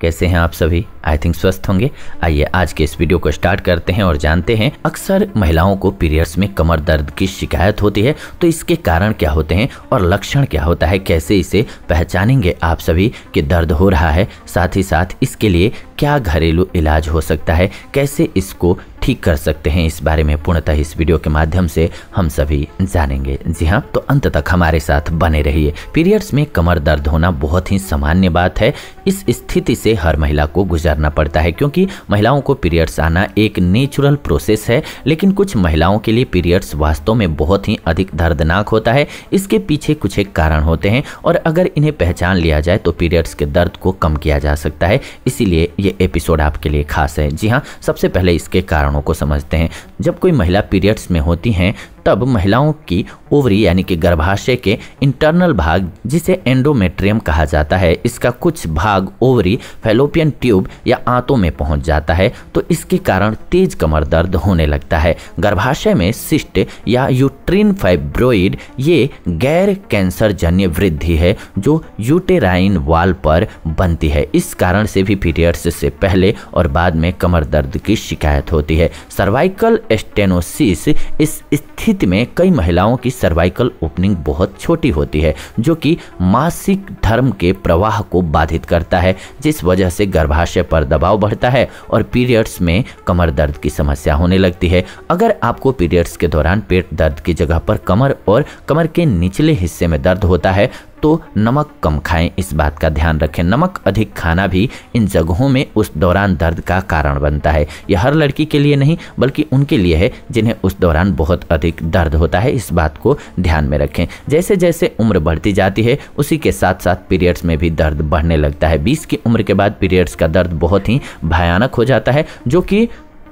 कैसे हैं आप सभी आई थिंक स्वस्थ होंगे आइए आज के इस वीडियो को स्टार्ट करते हैं और जानते हैं अक्सर महिलाओं को पीरियड्स में कमर दर्द की शिकायत होती है तो इसके कारण क्या होते हैं और लक्षण क्या होता है कैसे इसे पहचानेंगे आप सभी कि दर्द हो रहा है साथ ही साथ इसके लिए क्या घरेलू इलाज हो सकता है कैसे इसको ठीक कर सकते हैं इस बारे में पूर्णतः इस वीडियो के माध्यम से हम सभी जानेंगे जी हाँ तो अंत तक हमारे साथ बने रहिए पीरियड्स में कमर दर्द होना बहुत ही सामान्य बात है इस स्थिति से हर महिला को गुजरना पड़ता है क्योंकि महिलाओं को पीरियड्स आना एक नेचुरल प्रोसेस है लेकिन कुछ महिलाओं के लिए पीरियड्स वास्तव में बहुत ही अधिक दर्दनाक होता है इसके पीछे कुछ एक कारण होते हैं और अगर इन्हें पहचान लिया जाए तो पीरियड्स के दर्द को कम किया जा सकता है इसीलिए ये एपिसोड आपके लिए खास है जी हाँ सबसे पहले इसके कारण को समझते हैं जब कोई महिला पीरियड्स में होती हैं तब महिलाओं की ओवरी यानी कि गर्भाशय के इंटरनल भाग जिसे एंडोमेट्रियम कहा जाता है इसका कुछ भाग ओवरी फेलोपियन ट्यूब या आंतों में पहुंच जाता है तो इसके कारण तेज कमर दर्द होने लगता है गर्भाशय में सिस्ट या यूट्रीन फाइब्रोइड ये गैर कैंसरजन्य वृद्धि है जो यूटेराइन वाल पर बनती है इस कारण से भी पीरियड्स से पहले और बाद में कमर दर्द की शिकायत होती है सर्वाइकल एस्टेनोसिस इस स्थिति नीति में कई महिलाओं की सर्वाइकल ओपनिंग बहुत छोटी होती है जो कि मासिक धर्म के प्रवाह को बाधित करता है जिस वजह से गर्भाशय पर दबाव बढ़ता है और पीरियड्स में कमर दर्द की समस्या होने लगती है अगर आपको पीरियड्स के दौरान पेट दर्द की जगह पर कमर और कमर के निचले हिस्से में दर्द होता है तो नमक कम खाएं इस बात का ध्यान रखें नमक अधिक खाना भी इन जगहों में उस दौरान दर्द का कारण बनता है यह हर लड़की के लिए नहीं बल्कि उनके लिए है जिन्हें उस दौरान बहुत अधिक दर्द होता है इस बात को ध्यान में रखें जैसे जैसे उम्र बढ़ती जाती है उसी के साथ साथ पीरियड्स में भी दर्द बढ़ने लगता है बीस की उम्र के बाद पीरियड्स का दर्द बहुत ही भयानक हो जाता है जो कि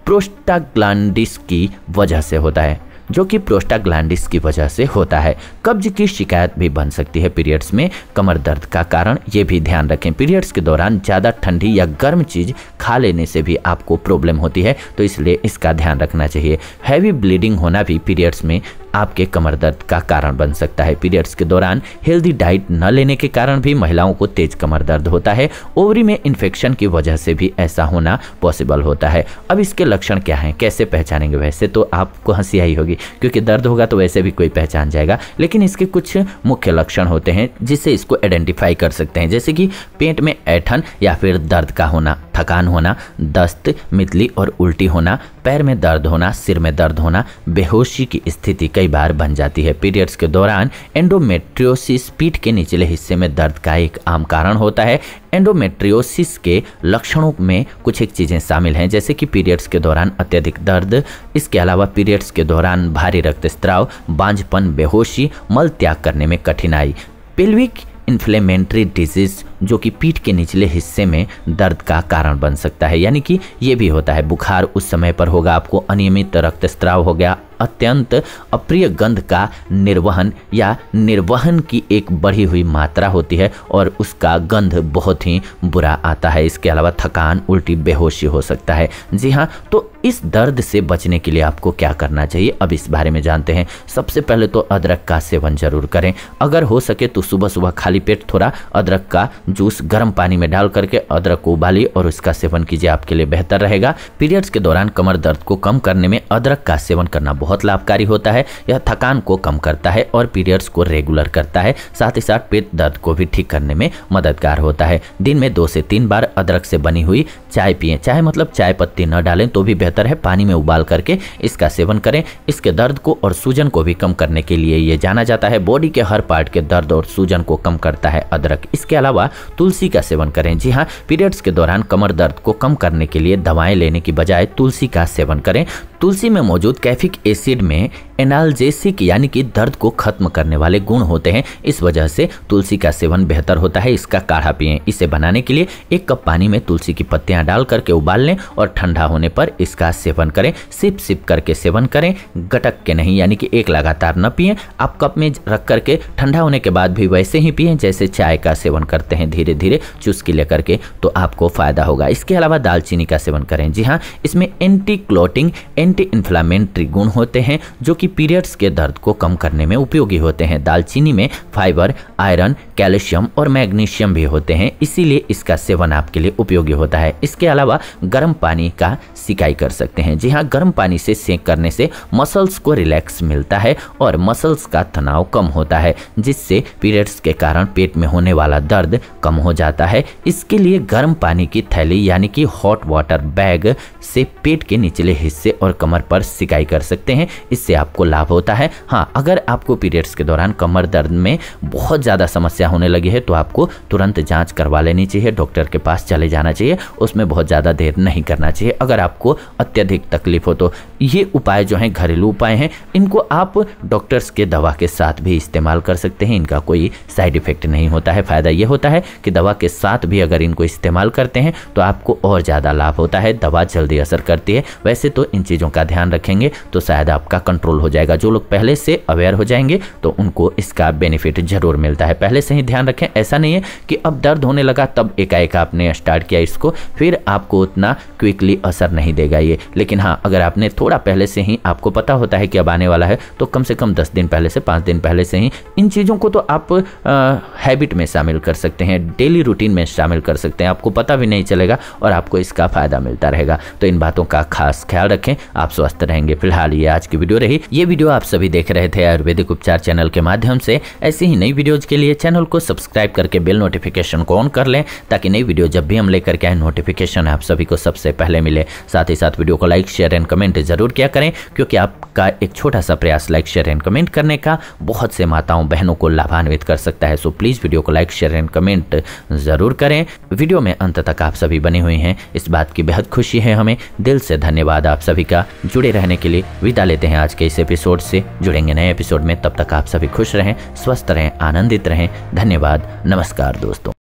प्रोस्टाग्लैंडिस की वजह से होता है जो कि प्रोस्टाग्लैंडिस की वजह से होता है कब्ज की शिकायत भी बन सकती है पीरियड्स में कमर दर्द का कारण ये भी ध्यान रखें पीरियड्स के दौरान ज़्यादा ठंडी या गर्म चीज़ खा लेने से भी आपको प्रॉब्लम होती है तो इसलिए इसका ध्यान रखना चाहिए हैवी ब्लीडिंग होना भी पीरियड्स में आपके कमर दर्द का कारण बन सकता है पीरियड्स के दौरान हेल्दी डाइट न लेने के कारण भी महिलाओं को तेज कमर दर्द होता है ओवरी में इन्फेक्शन की वजह से भी ऐसा होना पॉसिबल होता है अब इसके लक्षण क्या हैं कैसे पहचानेंगे वैसे तो आपको हंसी आई होगी क्योंकि दर्द होगा तो वैसे भी कोई पहचान जाएगा लेकिन इसके कुछ मुख्य लक्षण होते हैं जिससे इसको आइडेंटिफाई कर सकते हैं जैसे कि पेट में ऐठन या फिर दर्द का होना थकान होना दस्त मितली और उल्टी होना पैर में दर्द होना सिर में दर्द होना बेहोशी की स्थिति कई बार बन जाती है पीरियड्स के दौरान एंडोमेट्रियोसिस पीठ के निचले हिस्से में दर्द का एक आम कारण होता है एंडोमेट्रियोसिस के लक्षणों में कुछ एक चीज़ें शामिल हैं जैसे कि पीरियड्स के दौरान अत्यधिक दर्द इसके अलावा पीरियड्स के दौरान भारी रक्तस्त्राव बांझपन बेहोशी मल त्याग करने में कठिनाई पेल्विक इन्फ्लेमेंट्री डिजीज़ जो कि पीठ के निचले हिस्से में दर्द का कारण बन सकता है यानी कि ये भी होता है बुखार उस समय पर होगा आपको अनियमित रक्तस्राव हो गया अत्यंत अप्रिय गंध का निर्वहन या निर्वहन की एक बढ़ी हुई मात्रा होती है और उसका गंध बहुत ही बुरा आता है इसके अलावा थकान उल्टी बेहोशी हो सकता है जी हाँ तो इस दर्द से बचने के लिए आपको क्या करना चाहिए अब इस बारे में जानते हैं सबसे पहले तो अदरक का सेवन जरूर करें अगर हो सके तो सुबह सुबह खाली पेट थोड़ा अदरक का जूस गर्म पानी में डाल करके अदरक को उबालिए और उसका सेवन कीजिए आपके लिए बेहतर रहेगा पीरियड्स के दौरान कमर दर्द को कम करने में अदरक का सेवन करना बहुत लाभकारी होता है यह थकान को कम करता है और पीरियड्स को रेगुलर करता है साथ ही साथ पेट दर्द को भी ठीक करने में मददगार होता है दिन में दो से तीन बार अदरक से बनी हुई चाय पिए चाय मतलब चाय पत्ती न डालें तो भी बेहतर है पानी में उबाल करके इसका सेवन करें इसके दर्द को और सूजन को भी कम करने के लिए ये जाना जाता है बॉडी के हर पार्ट के दर्द और सूजन को कम करता है अदरक इसके अलावा तुलसी का सेवन करें जी हाँ पीरियड्स के दौरान कमर दर्द को कम करने के लिए दवाएं लेने की बजाय तुलसी का सेवन करें तुलसी में मौजूद कैफिक एसिड में एनाल्जेसिक यानी कि दर्द को खत्म करने वाले गुण होते हैं इस वजह से तुलसी का सेवन बेहतर होता है इसका काढ़ा पिए इसे बनाने के लिए एक कप पानी में तुलसी की पत्तियां डाल करके उबाल लें और ठंडा होने पर इसका सेवन करें सिप सिप करके सेवन करें गटक के नहीं यानी कि एक लगातार न पिए आप कप में रख करके ठंडा होने के बाद भी वैसे ही पिए जैसे चाय का सेवन करते हैं धीरे धीरे चुस्की लेकर के तो आपको फायदा होगा इसके अलावा दालचीनी का सेवन करें जी हाँ इसमें anti clotting anti anti inflammatory गुण होते हैं जो कि पीरियड्स के दर्द को कम करने में उपयोगी होते हैं दालचीनी में फाइबर आयरन कैल्शियम और मैग्नीशियम भी होते हैं इसीलिए इसका सेवन आपके लिए उपयोगी होता है इसके अलावा गर्म पानी का सिकाई कर सकते हैं जी हाँ गर्म पानी से सेक करने से मसल्स को रिलैक्स मिलता है और मसल्स का तनाव कम होता है जिससे पीरियड्स के कारण पेट में होने वाला दर्द कम हो जाता है इसके लिए गर्म पानी की थैली यानी कि हॉट वाटर बैग से पेट के निचले हिस्से और कमर पर सिकाई कर सकते हैं इससे आपको लाभ होता है हाँ अगर आपको पीरियड्स के दौरान कमर दर्द में बहुत ज़्यादा समस्या होने लगी है तो आपको तुरंत जाँच करवा लेनी चाहिए डॉक्टर के पास चले जाना चाहिए उसमें बहुत ज़्यादा देर नहीं करना चाहिए अगर आपको अत्यधिक तकलीफ हो तो ये उपाय जो हैं घरेलू उपाय हैं इनको आप डॉक्टर्स के दवा के साथ भी इस्तेमाल कर सकते हैं इनका कोई साइड इफेक्ट नहीं होता है फ़ायदा ये होता है कि दवा के साथ भी अगर इनको इस्तेमाल करते हैं तो आपको और ज़्यादा लाभ होता है दवा जल्दी असर करती है वैसे तो इन चीज़ों चीज़ों का ध्यान रखेंगे तो शायद आपका कंट्रोल हो जाएगा जो लोग पहले से अवेयर हो जाएंगे तो उनको इसका बेनिफिट जरूर मिलता है पहले से ही ध्यान रखें ऐसा नहीं है कि अब दर्द होने लगा तब एकाएक आपने स्टार्ट किया इसको फिर आपको उतना क्विकली असर नहीं देगा ये लेकिन हाँ अगर आपने थोड़ा पहले से ही आपको पता होता है कि अब आने वाला है तो कम से कम दस दिन पहले से पाँच दिन पहले से ही इन चीज़ों को तो आप हैबिट में शामिल कर सकते हैं डेली रूटीन में शामिल कर सकते हैं आपको पता भी नहीं चलेगा और आपको इसका फ़ायदा मिलता रहेगा तो इन बातों का खास ख्याल रखें आप स्वस्थ रहेंगे फिलहाल ये आज की वीडियो रही ये वीडियो आप सभी देख रहे थे आयुर्वेदिक उपचार चैनल के माध्यम से ऐसी ही नई वीडियोज के लिए चैनल को सब्सक्राइब करके बिल नोटिफिकेशन को ऑन कर लें ताकि नई वीडियो जब भी हम लेकर के आए नोटिफिकेशन आप सभी को सबसे पहले मिले साथ ही साथ वीडियो को लाइक शेयर एंड कमेंट जरूर किया करें क्योंकि आपका एक छोटा सा प्रयास लाइक शेयर एंड कमेंट करने का बहुत से माताओं बहनों को लाभान्वित कर सकता है सो प्लीज़ वीडियो को लाइक शेयर एंड कमेंट जरूर करें वीडियो में अंत तक आप सभी बने हुए हैं इस बात की बेहद खुशी है हमें दिल से धन्यवाद आप सभी का जुड़े रहने के लिए विदा लेते हैं आज के इस एपिसोड से जुड़ेंगे नए एपिसोड में तब तक आप सभी खुश रहें स्वस्थ रहें आनंदित रहें धन्यवाद नमस्कार दोस्तों